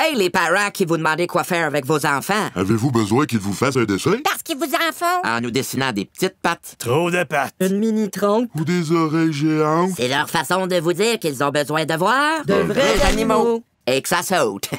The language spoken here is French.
Hey, les parents qui vous demandez quoi faire avec vos enfants. Avez-vous besoin qu'ils vous fassent un dessin? Parce qu'ils vous en font. En nous dessinant des petites pattes. Trop de pattes. Une mini-tronque. Ou des oreilles géantes. C'est leur façon de vous dire qu'ils ont besoin de voir... De, vrais, animaux. animaux. Et que ça saute.